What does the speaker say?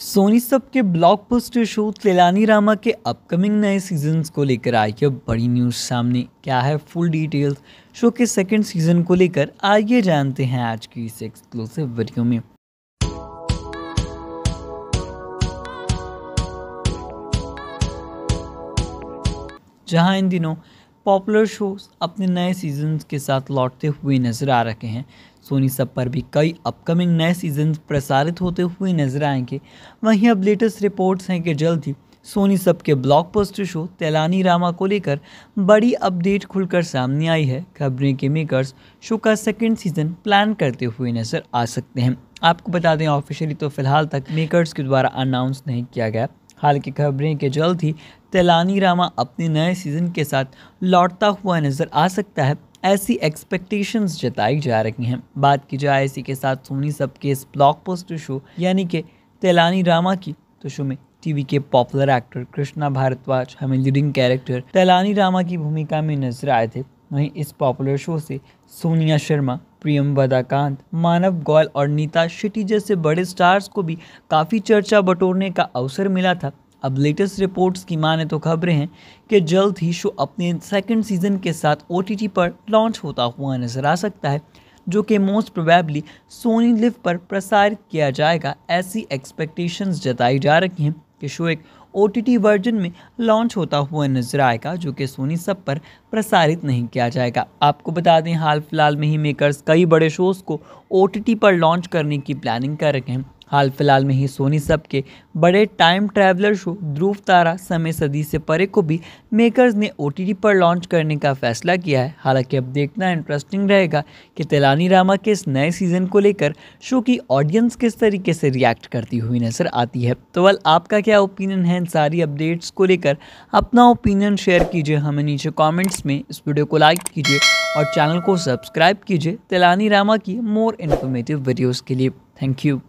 Soni SAB के poster show तेलानी रामा के upcoming नए सीजन को लेकर आई है बड़ी न्यूज़ सामने क्या है फुल डिटेल्स शो के सेकंड सीजन को लेकर आइए जानते हैं आज की इस एक्सक्लूसिव वीडियो में जहां इन दिनों पॉपुलर शोज अपने नए सीजन के साथ लौटते हुए नजर आ रहे हैं सोनी सब पर भी कई अपकमिंग नए सीजन प्रसारित होते हुए नजर आएंगे वहीं अब लेटेस्ट रिपोर्ट्स हैं कि जल्द ही सोनी सब के ब्लॉकबस्टर शो तेलानी रामा को लेकर बड़ी अपडेट खुलकर सामने आई है खबरें के मेकर्स शो का सेकेंड सीजन प्लान करते हुए नजर आ सकते हैं आपको बता दें ऑफिशियली तो फिलहाल तक मेकर्स के द्वारा अनाउंस नहीं किया गया हाल की खबरें के जल्द ही तेलानी रामा अपने नए सीज़न के साथ लौटता हुआ नज़र आ सकता है ऐसी एक्सपेक्टेशंस जताई जा रही हैं बात की जाए इसी के साथ सोनी सब के इस ब्लॉक पोस्टर शो यानी कि तेलानी रामा की तो शो में टीवी के पॉपुलर एक्टर कृष्णा भारद्वाज हमें लीडिंग कैरेक्टर तेलानी रामा की भूमिका में नजर आए थे वहीं इस पॉपुलर शो से सोनिया शर्मा प्रियम वदाकांत मानव गोयल और नीता शेट्टी जैसे बड़े स्टार्स को भी काफ़ी चर्चा बटोरने का अवसर मिला था अब लेटेस्ट रिपोर्ट्स की माने तो खबरें हैं कि जल्द ही शो अपने सेकंड सीजन के साथ ओ पर लॉन्च होता हुआ नजर आ सकता है जो कि मोस्ट प्रोबेबली सोनी लिव पर प्रसारित किया जाएगा ऐसी एक्सपेक्टेशंस जताई जा रही हैं कि शो एक ओ वर्जन में लॉन्च होता हुआ नजर आएगा जो कि सोनी सब पर प्रसारित नहीं किया जाएगा आपको बता दें हाल फिलहाल में ही मेकर्स कई बड़े शोज़ को ओ पर लॉन्च करने की प्लानिंग कर रखे हैं हाल फिलहाल में ही सोनी सब के बड़े time traveller show Dhruv Tara समय सदी से परे को भी मेकर्स ने ओ पर लॉन्च करने का फैसला किया है हालांकि अब देखना इंटरेस्टिंग रहेगा कि तेलानी रामा के इस नए सीज़न को लेकर शो की ऑडियंस किस तरीके से रिएक्ट करती हुई नज़र आती है तो वल आपका क्या ओपिनियन है इन सारी अपडेट्स को लेकर अपना ओपिनियन शेयर कीजिए हमें नीचे कॉमेंट्स में इस वीडियो को लाइक कीजिए और चैनल को सब्सक्राइब कीजिए तेलानी रामा की मोर इन्फॉर्मेटिव वीडियोज़ के लिए थैंक यू